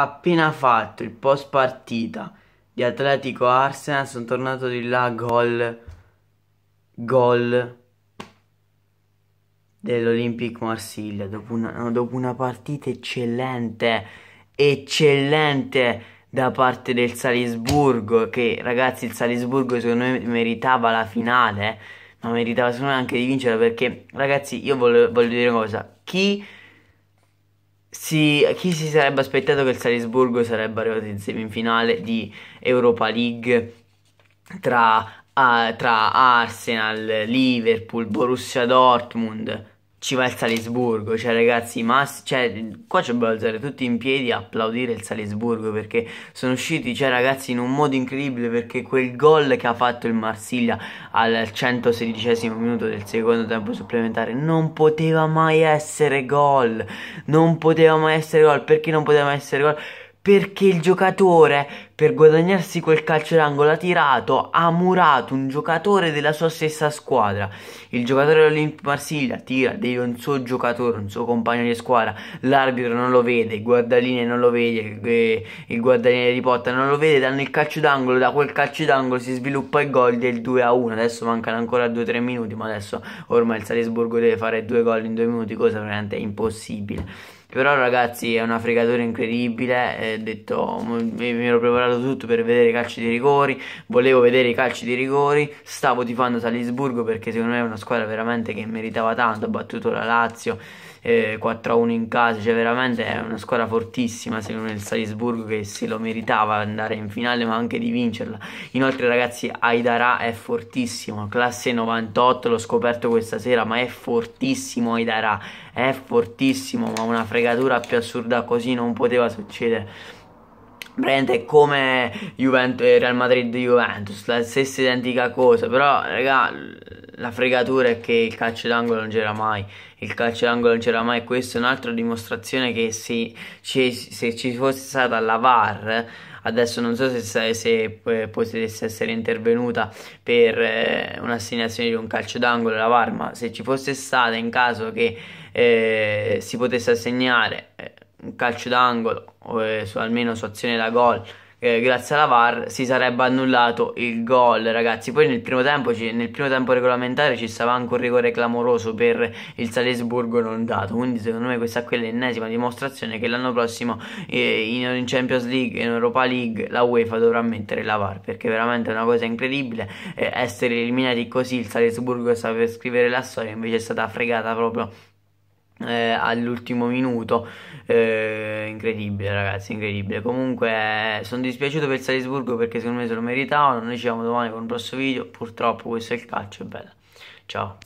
Appena fatto il post partita di Atletico Arsenal sono tornato di là gol gol dell'Olympique Marsiglia dopo una, dopo una partita eccellente eccellente da parte del Salisburgo che ragazzi il Salisburgo secondo me meritava la finale eh. ma meritava secondo me anche di vincere perché ragazzi io voglio, voglio dire una cosa chi si, chi si sarebbe aspettato che il Salisburgo sarebbe arrivato in semifinale di Europa League tra, uh, tra Arsenal, Liverpool, Borussia Dortmund? ci va il Salisburgo, cioè ragazzi, mass- cioè, qua ci dobbiamo alzare tutti in piedi a applaudire il Salisburgo perché sono usciti, cioè ragazzi, in un modo incredibile perché quel gol che ha fatto il Marsiglia al 116 minuto del secondo tempo supplementare non poteva mai essere gol, non poteva mai essere gol, perché non poteva mai essere gol? perché il giocatore per guadagnarsi quel calcio d'angolo ha tirato, ha murato un giocatore della sua stessa squadra. Il giocatore dell'Olympique Marsiglia tira di un suo giocatore, un suo compagno di squadra, l'arbitro non lo vede, il guardaline non lo vede, eh, il guardaline di Potta non lo vede, danno il calcio d'angolo, da quel calcio d'angolo si sviluppa il gol del 2 a 1. Adesso mancano ancora 2-3 minuti, ma adesso ormai il Salisburgo deve fare due gol in due minuti, cosa veramente impossibile. Però ragazzi è una fregatura incredibile, eh, detto, mi ero preparato tutto per vedere i calci di rigori, volevo vedere i calci di rigori, stavo tifando Salisburgo perché secondo me è una squadra veramente che meritava tanto, ha battuto la Lazio, eh, 4-1 in casa, cioè veramente è una squadra fortissima secondo me il Salisburgo che se lo meritava andare in finale ma anche di vincerla. Inoltre ragazzi Aidara è fortissimo, classe 98, l'ho scoperto questa sera ma è fortissimo Aidara è fortissimo, ma una fregatura più assurda così non poteva succedere. Prende è come Juventus, e Real Madrid-Juventus, la stessa identica cosa, però raga la fregatura è che il calcio d'angolo non c'era mai, il calcio d'angolo non c'era mai, questa è un'altra dimostrazione che se, ci, se ci fosse stata la VAR, adesso non so se, se eh, potesse essere intervenuta per eh, un'assegnazione di un calcio d'angolo la VAR, ma se ci fosse stata in caso che eh, si potesse assegnare eh, un calcio d'angolo o eh, almeno su azione da gol eh, grazie alla VAR si sarebbe annullato il gol ragazzi poi nel primo tempo, nel primo tempo regolamentare ci stava anche un rigore clamoroso per il Salisburgo non dato quindi secondo me questa qui è l'ennesima dimostrazione che l'anno prossimo eh, in Champions League, in Europa League la UEFA dovrà mettere la VAR perché veramente è una cosa incredibile eh, essere eliminati così il Salisburgo sta per scrivere la storia invece è stata fregata proprio eh, all'ultimo minuto. Eh, incredibile, ragazzi, incredibile. Comunque, eh, sono dispiaciuto per il Salisburgo perché secondo me se lo meritavano. Noi ci vediamo domani con un prossimo video. Purtroppo, questo è il calcio. È bella. Ciao.